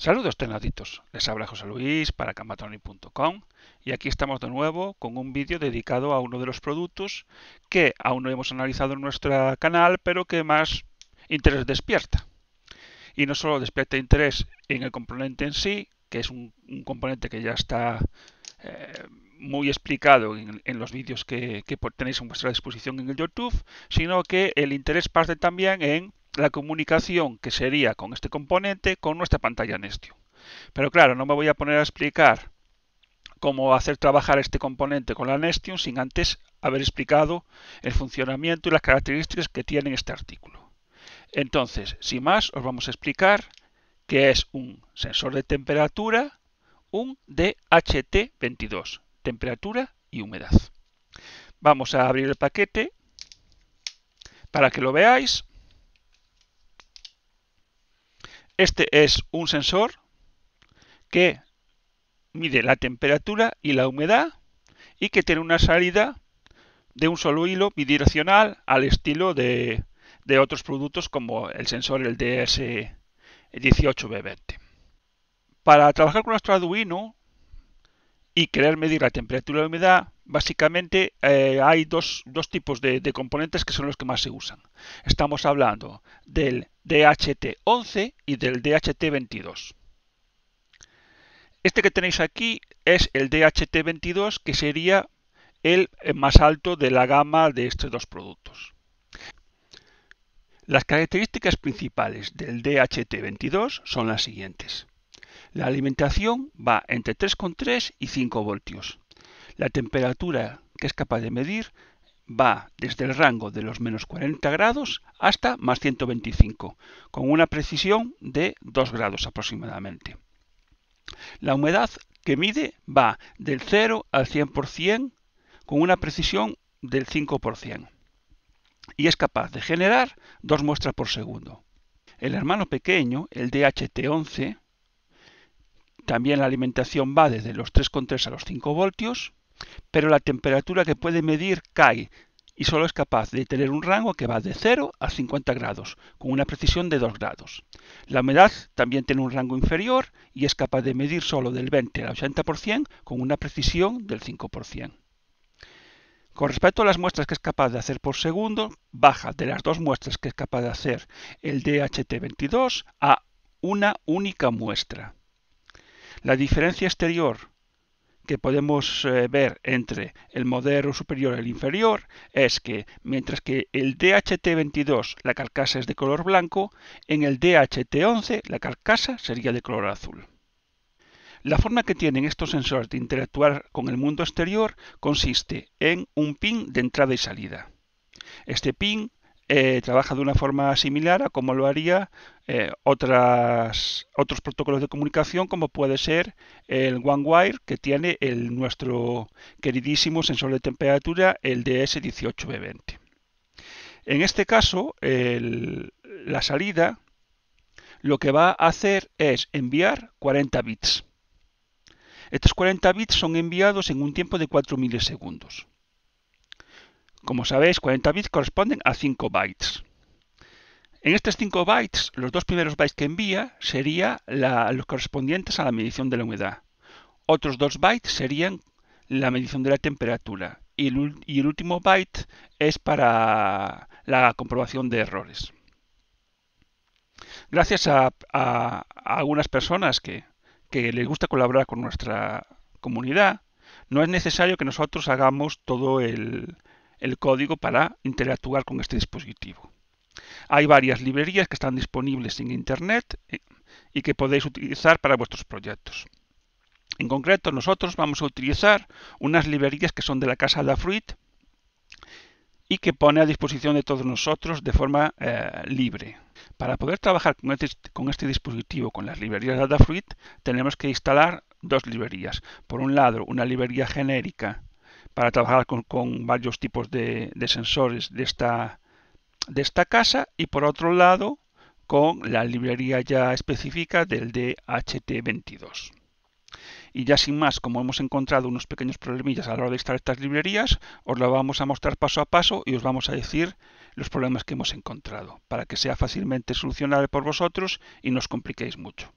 Saludos tenaditos, les habla José Luis para camatroni.com y aquí estamos de nuevo con un vídeo dedicado a uno de los productos que aún no hemos analizado en nuestro canal pero que más interés despierta. Y no solo despierta interés en el componente en sí, que es un, componente que ya está eh, muy explicado en, los vídeos que, que tenéis a vuestra disposición en el YouTube, sino que el interés parte también en la comunicación que sería con este componente con nuestra pantalla Nestium. Pero claro, no me voy a poner a explicar cómo hacer trabajar este componente con la Nestium sin antes haber explicado el funcionamiento y las características que tiene este artículo. Entonces, sin más, os vamos a explicar que es un sensor de temperatura, un DHT22, temperatura y humedad. Vamos a abrir el paquete para que lo veáis. Este es un sensor que mide la temperatura y la humedad y que tiene una salida de un solo hilo bidireccional al estilo de, otros productos como el sensor el DS18B20. Para trabajar con nuestro Arduino y querer medir la temperatura y la humedad, básicamente eh, hay dos, tipos de, de, componentes que son los que más se usan. Estamos hablando del DHT11 y del DHT22. Este que tenéis aquí es el DHT22 que sería el eh, más alto de la gama de estos dos productos. Las características principales del DHT22 son las siguientes. La alimentación va entre 3,3 y 5 voltios. La temperatura que es capaz de medir va desde el rango de los menos 40 grados hasta más 125, con una precisión de 2 grados aproximadamente. La humedad que mide va del 0 al 100% con una precisión del 5% y es capaz de generar dos muestras por segundo. El hermano pequeño, el DHT11, también la alimentación va desde los 3,3 a los 5 voltios, pero la temperatura que puede medir cae y solo es capaz de tener un rango que va de 0 a 50 grados, con una precisión de 2 grados. La humedad también tiene un rango inferior y es capaz de medir solo del 20 al 80% con una precisión del 5%. Con respecto a las muestras que es capaz de hacer por segundo, baja de las dos muestras que es capaz de hacer el DHT22 a una única muestra. La diferencia exterior que podemos eh, ver entre el modelo superior y el inferior es que mientras que el DHT22 la carcasa es de color blanco, en el DHT11 la carcasa sería de color azul. La forma que tienen estos sensores de interactuar con el mundo exterior consiste en un pin de entrada y salida. Este pin eh, trabaja de una forma similar a como lo haría eh, otros protocolos de comunicación como puede ser el OneWire que tiene el, nuestro queridísimo sensor de temperatura, el DS18B20. En este caso, la salida lo que va a hacer es enviar 40 bits. Estos 40 bits son enviados en un tiempo de 4 milisegundos. Como sabéis, 40 bits corresponden a 5 bytes. En estos 5 bytes, los dos primeros bytes que envía serían los correspondientes a la medición de la humedad. Otros dos bytes serían la medición de la temperatura. Y el, último byte es para la comprobación de errores. Gracias a, algunas personas que, que les gusta colaborar con nuestra comunidad, no es necesario que nosotros hagamos todo el, el código para interactuar con este dispositivo. Hay varias librerías que están disponibles en Internet eh, y que podéis utilizar para vuestros proyectos. En concreto, nosotros vamos a utilizar unas librerías que son de la casa Adafruit y que pone a disposición de todos nosotros de forma eh, libre. Para poder trabajar este, con este, dispositivo, con las librerías de Adafruit, tenemos que instalar dos librerías. Por un lado, una librería genérica para trabajar con, varios tipos de, sensores de esta, de esta casa y por otro lado con la librería ya específica del DHT22. Y ya sin más, como hemos encontrado unos pequeños problemillas a la hora de instalar estas librerías, os lo vamos a mostrar paso a paso y os vamos a decir los problemas que hemos encontrado, para que sea fácilmente solucionable por vosotros y no os compliquéis mucho.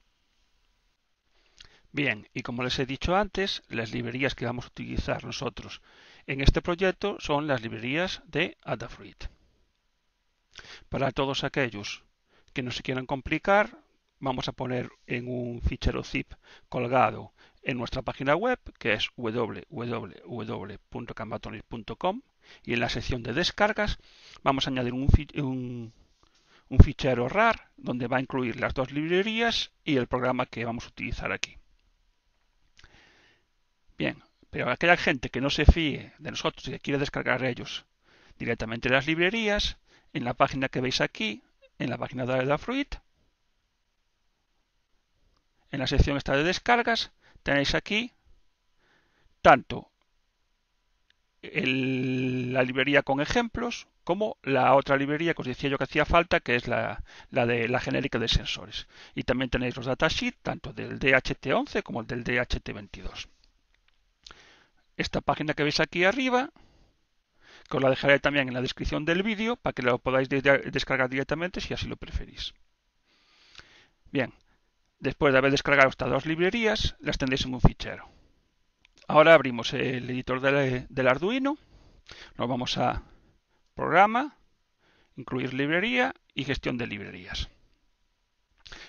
Bien, y como les he dicho antes, las librerías que vamos a utilizar nosotros en este proyecto son las librerías de Adafruit. Para todos aquellos que no se quieran complicar, vamos a poner en un fichero zip colgado en nuestra página web, que es www.cambatonic.com, y en la sección de descargas vamos a añadir un fichero RAR, donde va a incluir las dos librerías y el programa que vamos a utilizar aquí. Bien, pero aquella gente que no se fíe de nosotros y que quiere descargar ellos directamente de las librerías, en la página que veis aquí, en la página de Adafruit, en la sección esta de descargas, tenéis aquí tanto la librería con ejemplos como la otra librería que os decía yo que hacía falta, que es la, de la genérica de sensores. Y también tenéis los datasheets, tanto del DHT11 como el del DHT22 esta página que veis aquí arriba, que os la dejaré también en la descripción del vídeo para que lo podáis descargar directamente si así lo preferís. Bien, después de haber descargado estas dos librerías, las tendréis en un fichero. Ahora abrimos el editor del, del Arduino, nos vamos a Programa, Incluir librería y Gestión de librerías.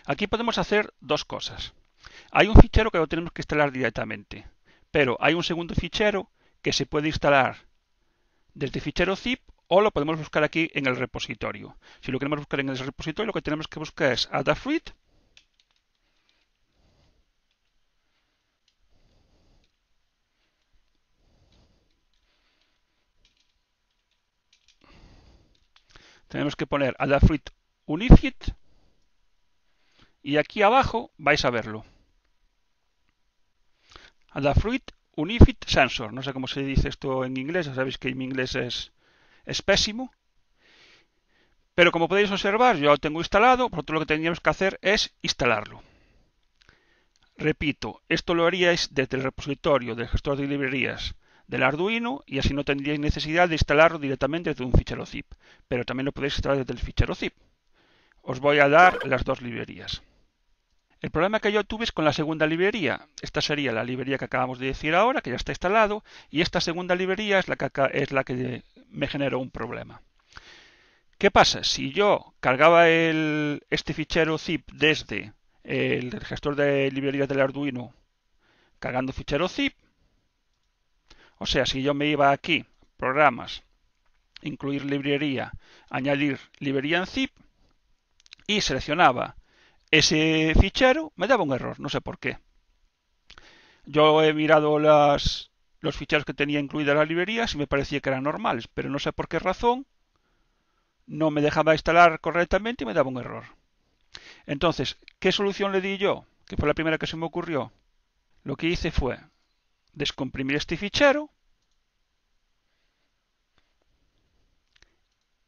Aquí podemos hacer dos cosas. Hay un fichero que lo tenemos que instalar directamente. Pero hay un segundo fichero que se puede instalar desde fichero zip o lo podemos buscar aquí en el repositorio. Si lo queremos buscar en el repositorio, lo que tenemos que buscar es Adafruit. Tenemos que poner Adafruit Unifit y aquí abajo vais a verlo. Adafruit Fruit Unifit Sensor. No sé cómo se dice esto en inglés, ya sabéis que mi inglés es, pésimo. Pero como podéis observar, yo lo tengo instalado, por lo tanto lo que tendríamos que hacer es instalarlo. Repito, esto lo haríais desde el repositorio del gestor de librerías del Arduino y así no tendríais necesidad de instalarlo directamente desde un fichero zip, pero también lo podéis instalar desde el fichero zip. Os voy a dar las dos librerías. El problema que yo tuve es con la segunda librería. Esta sería la librería que acabamos de decir ahora, que ya está instalado, y esta segunda librería es la que, es la que me generó un problema. ¿Qué pasa? Si yo cargaba el, este fichero zip desde el gestor de librerías del Arduino, cargando fichero zip, o sea, si yo me iba aquí, programas, incluir librería, añadir librería en zip, y seleccionaba ese fichero me daba un error, no sé por qué. Yo he mirado las, los ficheros que tenía incluidas la librería y me parecía que eran normales, pero no sé por qué razón no me dejaba instalar correctamente y me daba un error. Entonces, ¿qué solución le di yo? Que fue la primera que se me ocurrió. Lo que hice fue descomprimir este fichero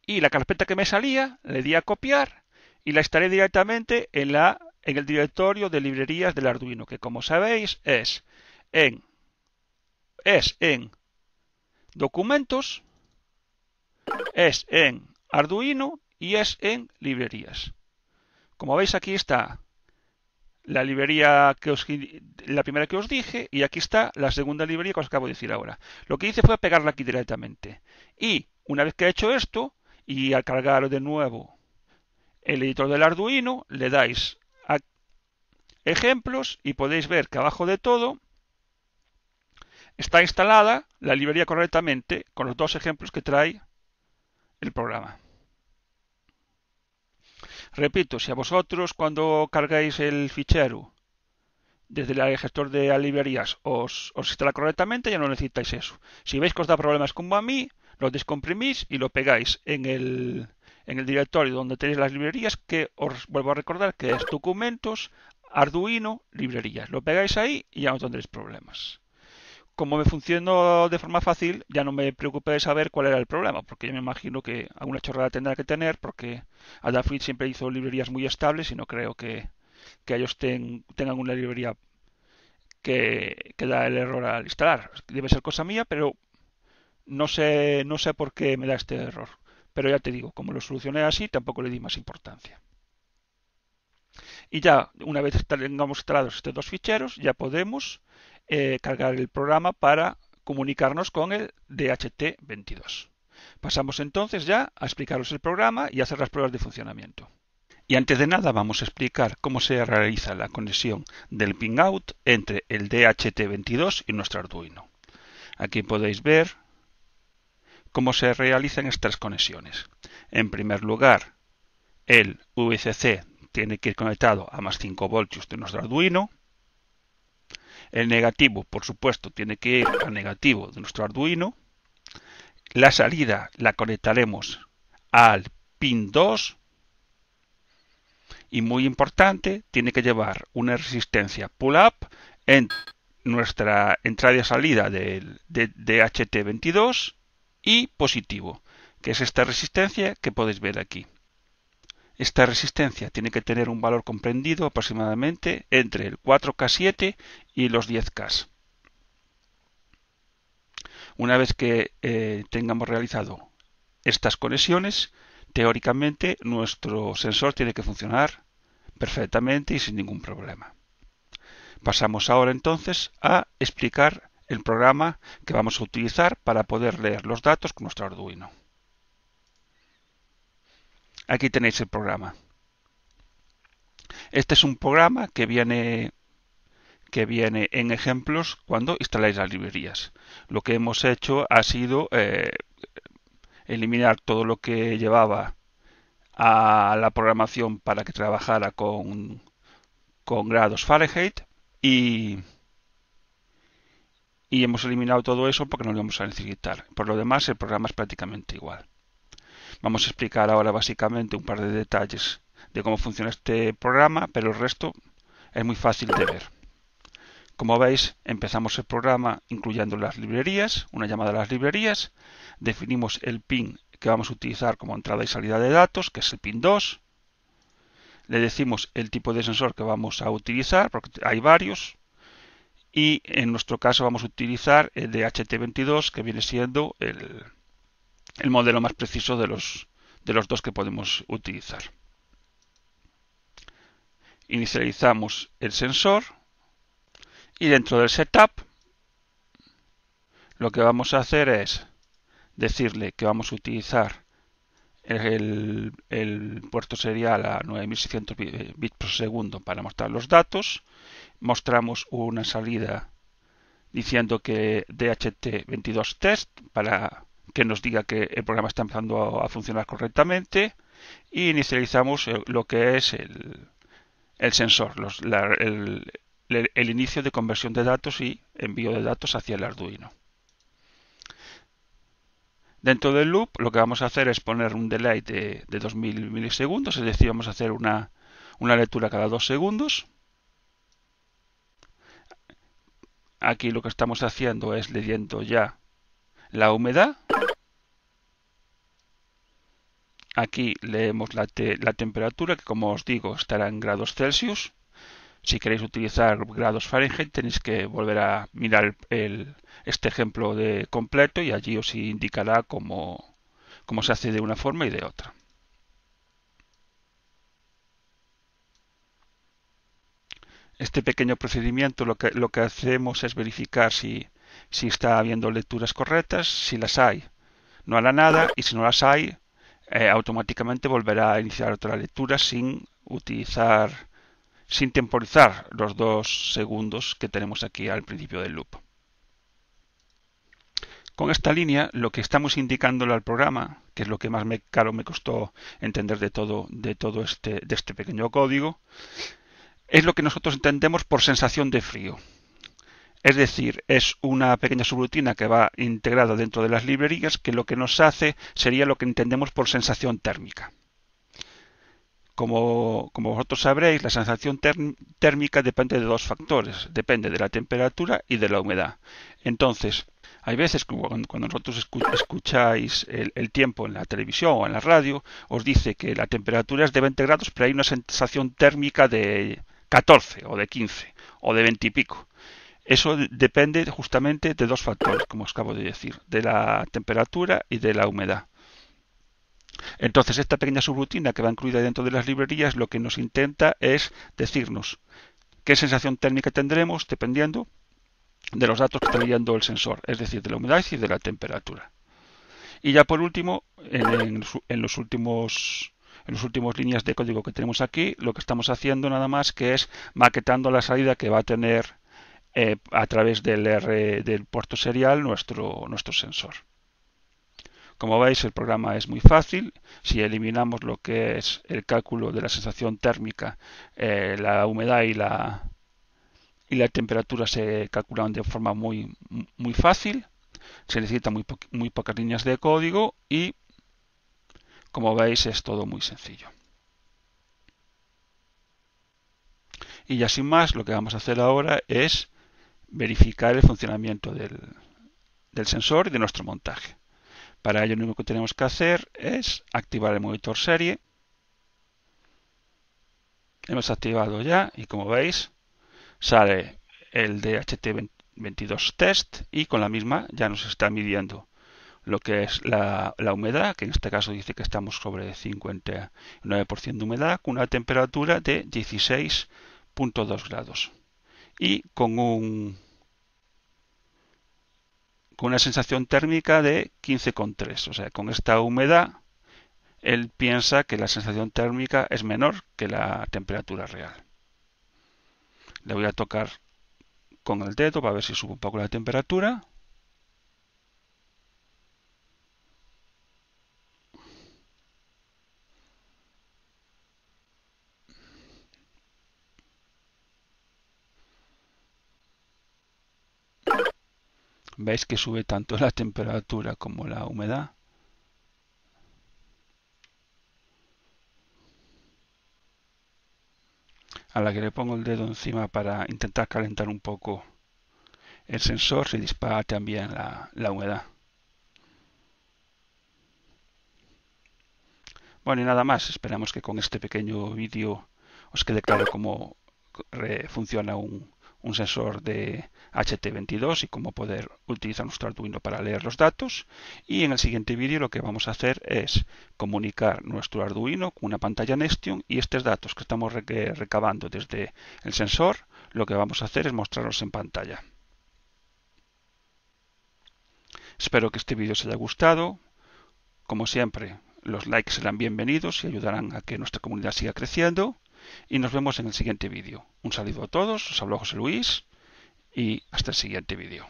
y la carpeta que me salía le di a copiar y la estaré directamente en, la, en el directorio de librerías del Arduino, que como sabéis es en, es en documentos, es en Arduino y es en librerías. Como veis aquí está la librería que os, la primera que os dije y aquí está la segunda librería que os acabo de decir ahora. Lo que hice fue pegarla aquí directamente. Y una vez que he hecho esto y al cargarlo de nuevo el editor del Arduino, le dais a ejemplos y podéis ver que abajo de todo está instalada la librería correctamente con los dos ejemplos que trae el programa. Repito, si a vosotros cuando cargáis el fichero desde el gestor de librerías os, os instala correctamente, ya no necesitáis eso. Si veis que os da problemas como a mí, lo descomprimís y lo pegáis en el, en el directorio donde tenéis las librerías, que os vuelvo a recordar que es documentos, Arduino, librerías. Lo pegáis ahí y ya no tendréis problemas. Como me funcionó de forma fácil, ya no me preocupé de saber cuál era el problema, porque yo me imagino que alguna chorrada tendrá que tener, porque Adafruit siempre hizo librerías muy estables y no creo que, ellos tengan una librería que, que, da el error al instalar. Debe ser cosa mía, pero no sé, no sé por qué me da este error. Pero ya te digo, como lo solucioné así, tampoco le di más importancia. Y ya, una vez tengamos instalados estos dos ficheros, ya podemos eh, cargar el programa para comunicarnos con el DHT22. Pasamos entonces ya a explicaros el programa y hacer las pruebas de funcionamiento. Y antes de nada vamos a explicar cómo se realiza la conexión del ping out entre el DHT22 y nuestro Arduino. Aquí podéis ver cómo se realizan estas conexiones. En primer lugar, el VCC tiene que ir conectado a más 5 voltios de nuestro Arduino. El negativo, por supuesto, tiene que ir a negativo de nuestro Arduino. La salida la conectaremos al pin 2. Y muy importante, tiene que llevar una resistencia pull-up en nuestra entrada y salida del DHT22 y positivo, que es esta resistencia que podéis ver aquí. Esta resistencia tiene que tener un valor comprendido aproximadamente entre el 4K7 y los 10K. Una vez que eh, tengamos realizado estas conexiones, teóricamente nuestro sensor tiene que funcionar perfectamente y sin ningún problema. Pasamos ahora entonces a explicar el programa que vamos a utilizar para poder leer los datos con nuestro Arduino. Aquí tenéis el programa. Este es un programa que viene que viene en ejemplos cuando instaláis las librerías. Lo que hemos hecho ha sido eh, eliminar todo lo que llevaba a la programación para que trabajara con, con grados Fahrenheit y y hemos eliminado todo eso porque no lo vamos a necesitar. Por lo demás, el programa es prácticamente igual. Vamos a explicar ahora básicamente un par de detalles de cómo funciona este programa, pero el resto es muy fácil de ver. Como veis, empezamos el programa incluyendo las librerías, una llamada a las librerías, definimos el pin que vamos a utilizar como entrada y salida de datos, que es el pin 2, le decimos el tipo de sensor que vamos a utilizar, porque hay varios, y en nuestro caso vamos a utilizar el ht 22 que viene siendo el, modelo más preciso de los, de los dos que podemos utilizar. Inicializamos el sensor y dentro del setup lo que vamos a hacer es decirle que vamos a utilizar el, puerto sería a 9600 eh, bits por segundo para mostrar los datos. Mostramos una salida diciendo que DHT22 test para que nos diga que el programa está empezando a funcionar correctamente y inicializamos eh, lo que es el, sensor, el, inicio de conversión de datos y envío de datos hacia el Arduino. Dentro del loop lo que vamos a hacer es poner un delay de, 2000 milisegundos, es decir, vamos a hacer una, una lectura cada 2 segundos. Aquí lo que estamos haciendo es leyendo ya la humedad. Aquí leemos la, la temperatura, que como os digo estará en grados Celsius si queréis utilizar grados Fahrenheit tenéis que volver a mirar el, este ejemplo de completo y allí os indicará cómo, se hace de una forma y de otra. Este pequeño procedimiento lo que, lo que hacemos es verificar si, está habiendo lecturas correctas, si las hay no hará nada y si no las hay eh, automáticamente volverá a iniciar otra lectura sin utilizar sin temporizar los dos segundos que tenemos aquí al principio del loop. Con esta línea lo que estamos indicándole al programa, que es lo que más me, caro me costó entender de todo, de todo este, de este pequeño código, es lo que nosotros entendemos por sensación de frío. Es decir, es una pequeña subrutina que va integrada dentro de las librerías que lo que nos hace sería lo que entendemos por sensación térmica. Como, vosotros sabréis, la sensación térmica depende de dos factores, depende de la temperatura y de la humedad. Entonces, hay veces que cuando vosotros escucháis el, el, tiempo en la televisión o en la radio, os dice que la temperatura es de 20 grados, pero hay una sensación térmica de 14 o de 15 o de 20 y pico. Eso depende justamente de dos factores, como os acabo de decir, de la temperatura y de la humedad. Entonces, esta pequeña subrutina que va incluida dentro de las librerías lo que nos intenta es decirnos qué sensación térmica tendremos dependiendo de los datos que está leyendo el sensor, es decir, de la humedad y de la temperatura. Y ya por último, en, los últimos en las últimas líneas de código que tenemos aquí, lo que estamos haciendo nada más que es maquetando la salida que va a tener eh, a través del, puerto serial nuestro sensor. Como veis, el programa es muy fácil. Si eliminamos lo que es el cálculo de la sensación térmica, eh, la humedad y la, temperatura se calculan de forma muy, fácil. Se necesitan muy, pocas líneas de código y, como veis, es todo muy sencillo. Y ya sin más, lo que vamos a hacer ahora es verificar el funcionamiento del sensor y de nuestro montaje. Para ello lo único que tenemos que hacer es activar el monitor serie. Hemos activado ya y como veis sale el DHT22 test y con la misma ya nos está midiendo lo que es la, humedad, que en este caso dice que estamos sobre 59% de humedad, con una temperatura de 16.2 grados y con un con una sensación térmica de 15,3. O sea, con esta humedad, él piensa que la sensación térmica es menor que la temperatura real. Le voy a tocar con el dedo para ver si sube un poco la temperatura. Veis que sube tanto la temperatura como la humedad. A la que le pongo el dedo encima para intentar calentar un poco el sensor, se dispara también la, la humedad. Bueno, y nada más. Esperamos que con este pequeño vídeo os quede claro cómo funciona un, un sensor de HT22 y cómo poder utilizar nuestro Arduino para leer los datos. Y en el siguiente vídeo lo que vamos a hacer es comunicar nuestro Arduino con una pantalla Nestion y estos datos que estamos eh, recabando desde el sensor, lo que vamos a hacer es mostrarlos en pantalla. Espero que este vídeo os haya gustado. Como siempre, los likes serán bienvenidos y ayudarán a que nuestra comunidad siga creciendo y nos vemos en el siguiente vídeo. Un saludo a todos, os habló José Luis y hasta el siguiente vídeo.